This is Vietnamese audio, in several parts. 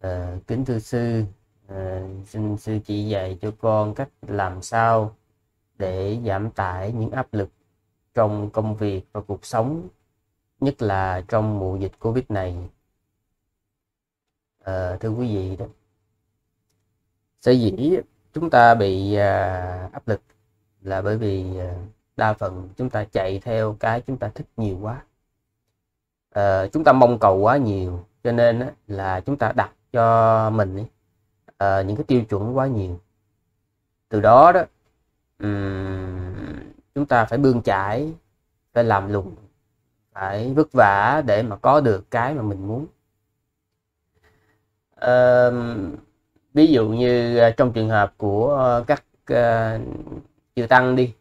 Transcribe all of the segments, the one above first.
à, kính thưa sư à, xin sư chỉ dạy cho con cách làm sao để giảm tải những áp lực trong công việc và cuộc sống nhất là trong mùa dịch covid này à, thưa quý vị đó sở dĩ chúng ta bị à, áp lực là bởi vì à, đa phần chúng ta chạy theo cái chúng ta thích nhiều quá à, chúng ta mong cầu quá nhiều cho nên á, là chúng ta đặt cho mình à, những cái tiêu chuẩn quá nhiều từ đó đó um, chúng ta phải bươn chải phải làm lùng phải vất vả để mà có được cái mà mình muốn à, ví dụ như à, trong trường hợp của các uh, tăng đi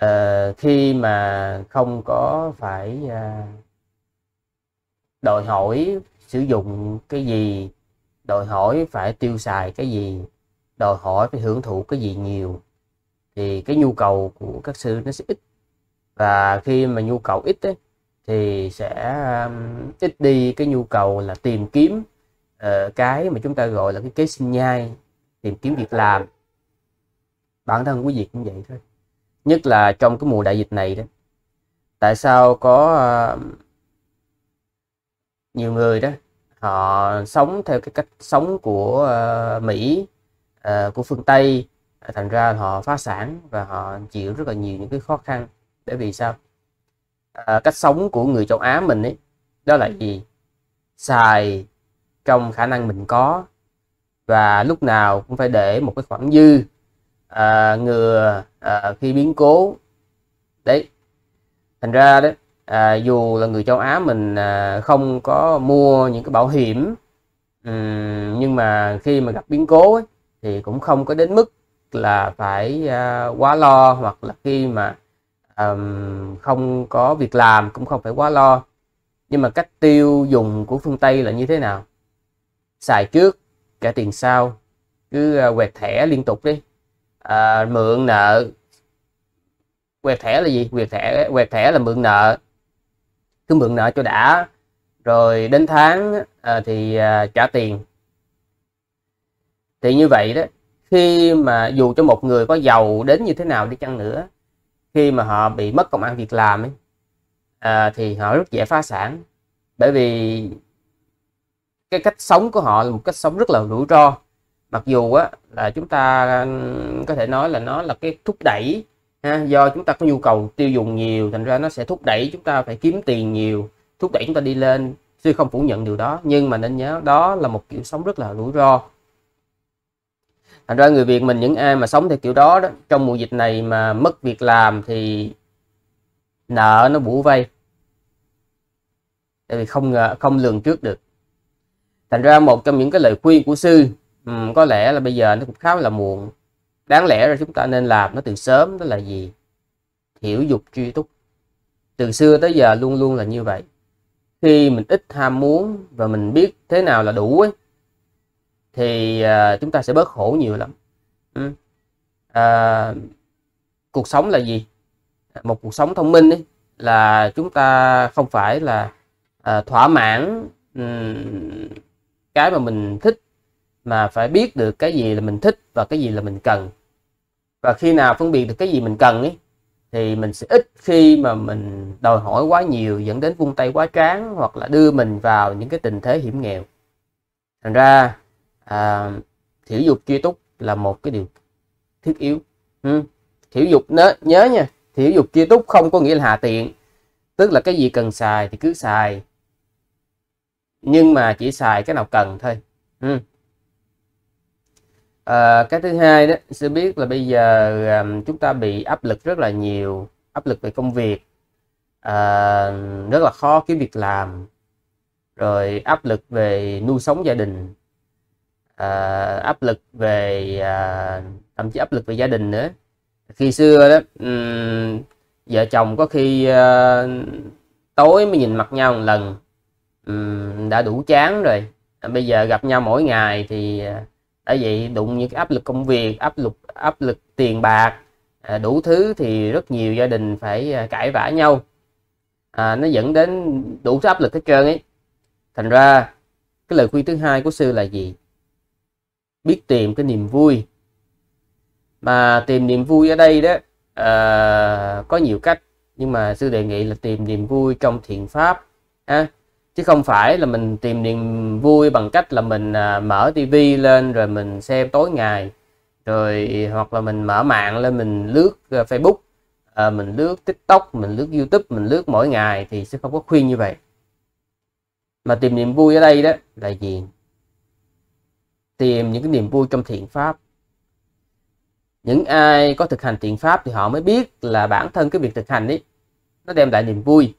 uh, khi mà không có phải uh, đòi hỏi sử dụng cái gì đòi hỏi phải tiêu xài cái gì đòi hỏi phải hưởng thụ cái gì nhiều thì cái nhu cầu của các sư nó sẽ ít và khi mà nhu cầu ít ấy, thì sẽ um, ít đi cái nhu cầu là tìm kiếm uh, cái mà chúng ta gọi là cái kế sinh nhai tìm kiếm việc làm bản thân quý vị cũng vậy thôi nhất là trong cái mùa đại dịch này đó tại sao có uh, nhiều người đó họ ờ, sống theo cái cách sống của uh, Mỹ uh, của phương Tây thành ra họ phá sản và họ chịu rất là nhiều những cái khó khăn bởi vì sao à, cách sống của người châu Á mình ấy đó là ừ. gì xài trong khả năng mình có và lúc nào cũng phải để một cái khoản dư à, ngừa à, khi biến cố đấy thành ra đấy à, dù là người châu Á mình à, không có mua những cái bảo hiểm um, nhưng mà khi mà gặp biến cố ấy, thì cũng không có đến mức là phải à, quá lo hoặc là khi mà um, không có việc làm cũng không phải quá lo nhưng mà cách tiêu dùng của phương Tây là như thế nào xài trước cả tiền sau cứ à, quẹt thẻ liên tục đi à, mượn nợ quẹt thẻ là gì quẹt thẻ quẹt thẻ là mượn nợ cứ mượn nợ cho đã rồi đến tháng à, thì à, trả tiền thì như vậy đó khi mà dù cho một người có giàu đến như thế nào đi chăng nữa khi mà họ bị mất công ăn việc làm ấy, à, thì họ rất dễ phá sản bởi vì cái cách sống của họ là một cách sống rất là rủi ro mặc dù á là chúng ta có thể nói là nó là cái thúc đẩy ha. do chúng ta có nhu cầu tiêu dùng nhiều thành ra nó sẽ thúc đẩy chúng ta phải kiếm tiền nhiều thúc đẩy chúng ta đi lên tuy không phủ nhận điều đó nhưng mà nên nhớ đó là một kiểu sống rất là rủi ro thành ra người Việt mình những ai mà sống theo kiểu đó, đó trong mùa dịch này mà mất việc làm thì nợ nó bủ vây tại vì không ngờ không lường trước được thành ra một trong những cái lời khuyên của sư um, có lẽ là bây giờ nó cũng khá là muộn đáng lẽ là chúng ta nên làm nó từ sớm đó là gì hiểu dục truy túc từ xưa tới giờ luôn luôn là như vậy khi mình ít ham muốn và mình biết thế nào là đủ ấy thì à, chúng ta sẽ bớt khổ nhiều lắm ừ. uh, cuộc sống là gì một cuộc sống thông minh ấy, là chúng ta không phải là uh, thỏa mãn um, cái mà mình thích mà phải biết được cái gì là mình thích và cái gì là mình cần và khi nào phân biệt được cái gì mình cần ấy thì mình sẽ ít khi mà mình đòi hỏi quá nhiều dẫn đến vung tay quá tráng hoặc là đưa mình vào những cái tình thế hiểm nghèo thành ra à, thiểu dục chi túc là một cái điều thiết yếu ừ. thiểu dục nhớ, nhớ nha thiểu dục chi túc không có nghĩa là hạ tiện tức là cái gì cần xài thì cứ xài nhưng mà chỉ xài cái nào cần thôi ừ à, cái thứ hai đó sẽ biết là bây giờ um, chúng ta bị áp lực rất là nhiều áp lực về công việc à, rất là khó kiếm việc làm rồi áp lực về nuôi sống gia đình à, áp lực về à, thậm chí áp lực về gia đình nữa khi xưa đó um, vợ chồng có khi uh, tối mới nhìn mặt nhau một lần um, đã đủ chán rồi à, bây giờ gặp nhau mỗi ngày thì uh, tại vì đụng những cái áp lực công việc áp lực áp lực tiền bạc à, đủ thứ thì rất nhiều gia đình phải à, cãi vã nhau à, nó dẫn đến đủ thứ áp lực hết trơn ấy thành ra cái lời khuyên thứ hai của sư là gì biết tìm cái niềm vui mà tìm niềm vui ở đây đó à, có nhiều cách nhưng mà sư đề nghị là tìm niềm vui trong thiện pháp à, chứ không phải là mình tìm niềm vui bằng cách là mình à, mở tivi lên rồi mình xem tối ngày rồi hoặc là mình mở mạng lên mình lướt à, Facebook à, mình lướt TikTok mình lướt YouTube mình lướt mỗi ngày thì sẽ không có khuyên như vậy mà tìm niềm vui ở đây đó là gì tìm những cái niềm vui trong thiện pháp những ai có thực hành thiện pháp thì họ mới biết là bản thân cái việc thực hành ấy nó đem lại niềm vui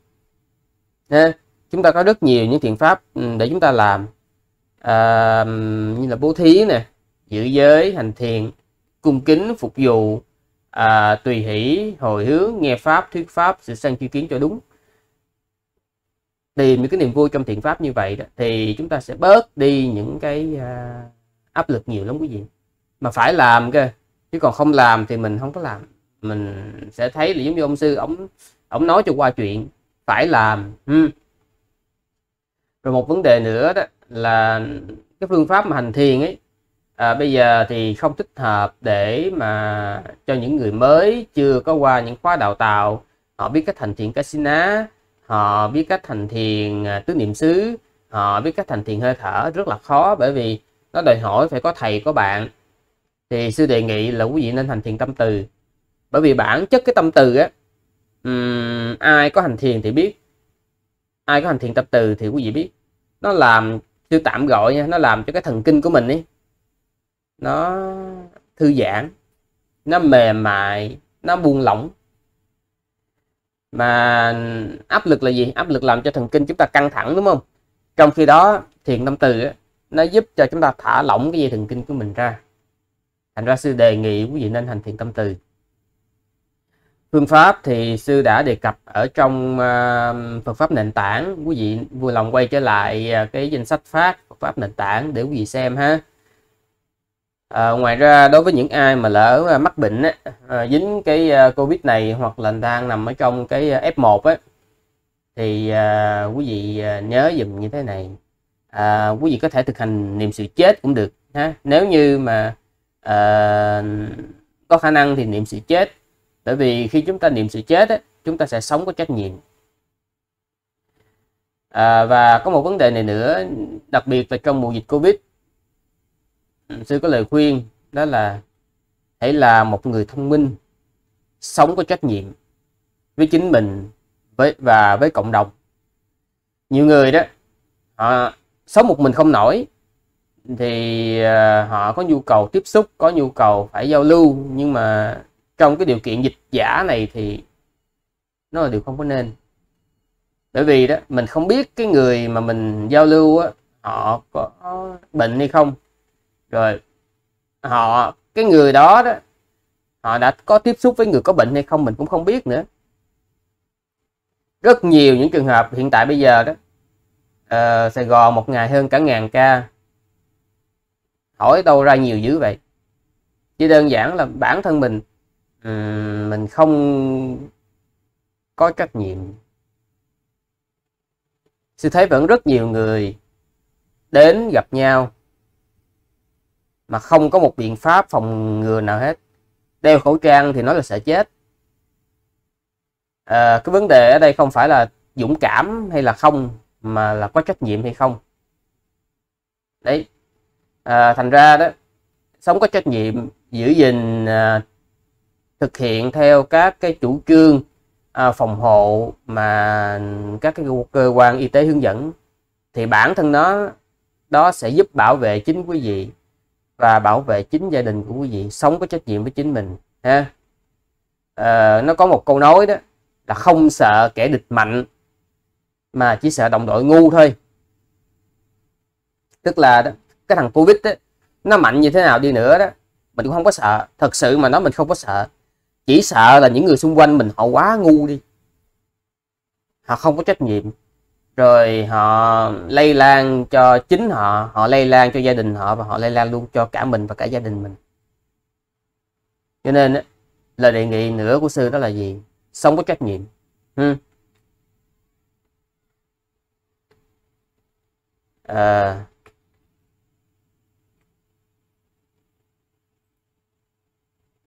chúng ta có rất nhiều những thiện pháp ừ, để chúng ta làm à, như là bố thí nè giữ giới hành thiền, cung kính phục vụ à, tùy hỷ hồi hướng nghe pháp thuyết pháp sự sanh chi kiến cho đúng tìm những cái niềm vui trong thiện pháp như vậy đó thì chúng ta sẽ bớt đi những cái à, áp lực nhiều lắm quý vị mà phải làm cơ chứ còn không làm thì mình không có làm mình sẽ thấy là giống như ông sư ông ông nói cho qua chuyện phải làm ừ rồi một vấn đề nữa đó là cái phương pháp mà hành thiền ấy à, bây giờ thì không thích hợp để mà cho những người mới chưa có qua những khóa đào tạo họ biết cách hành thiền casina họ biết cách hành thiền à, tứ niệm xứ họ biết cách hành thiền hơi thở rất là khó bởi vì nó đòi hỏi phải có thầy có bạn thì sư đề nghị là quý vị nên hành thiền tâm từ bởi vì bản chất cái tâm từ á um, ai có hành thiền thì biết ai có hành thiền tâm từ thì quý vị biết nó làm siêu tạm gọi nha nó làm cho cái thần kinh của mình ấy nó thư giãn nó mềm mại nó buông lỏng mà áp lực là gì áp lực làm cho thần kinh chúng ta căng thẳng đúng không trong khi đó thiền tâm từ nó giúp cho chúng ta thả lỏng cái dây thần kinh của mình ra thành ra sư đề nghị quý vị nên hành thiền tâm từ phương pháp thì sư đã đề cập ở trong à, Phật pháp nền tảng quý vị vui lòng quay trở lại à, cái danh sách phát Phật pháp nền tảng để quý vị xem ha à, ngoài ra đối với những ai mà lỡ à, mắc bệnh á, dính cái covid này hoặc là đang nằm ở trong cái F1 á thì à, quý vị nhớ dùm như thế này à, quý vị có thể thực hành niệm sự chết cũng được ha nếu như mà à, có khả năng thì niệm sự chết tại vì khi chúng ta niệm sự chết chúng ta sẽ sống có trách nhiệm à, và có một vấn đề này nữa đặc biệt là trong mùa dịch covid sư có lời khuyên đó là hãy là một người thông minh sống có trách nhiệm với chính mình với và với cộng đồng nhiều người đó họ sống một mình không nổi thì à, họ có nhu cầu tiếp xúc có nhu cầu phải giao lưu nhưng mà trong cái điều kiện dịch giả này thì nó là điều không có nên bởi vì đó mình không biết cái người mà mình giao lưu á họ có bệnh hay không rồi họ cái người đó đó họ đã có tiếp xúc với người có bệnh hay không mình cũng không biết nữa rất nhiều những trường hợp hiện tại bây giờ đó uh, Sài Gòn một ngày hơn cả ngàn ca hỏi đâu ra nhiều dữ vậy chỉ đơn giản là bản thân mình mình không có trách nhiệm sư thấy vẫn rất nhiều người đến gặp nhau mà không có một biện pháp phòng ngừa nào hết đeo khẩu trang thì nói là sẽ chết à, cái vấn đề ở đây không phải là dũng cảm hay là không mà là có trách nhiệm hay không đấy à, thành ra đó sống có trách nhiệm giữ gìn à, thực hiện theo các cái chủ trương à, phòng hộ mà các cái cơ quan y tế hướng dẫn thì bản thân nó đó sẽ giúp bảo vệ chính quý vị và bảo vệ chính gia đình của quý vị sống có trách nhiệm với chính mình ha à, nó có một câu nói đó là không sợ kẻ địch mạnh mà chỉ sợ đồng đội ngu thôi tức là đó, cái thằng covid đó, nó mạnh như thế nào đi nữa đó mình cũng không có sợ thật sự mà nó mình không có sợ chỉ sợ là những người xung quanh mình họ quá ngu đi họ không có trách nhiệm rồi họ lây lan cho chính họ họ lây lan cho gia đình họ và họ lây lan luôn cho cả mình và cả gia đình mình cho nên lời đề nghị nữa của sư đó là gì sống có trách nhiệm hmm. à,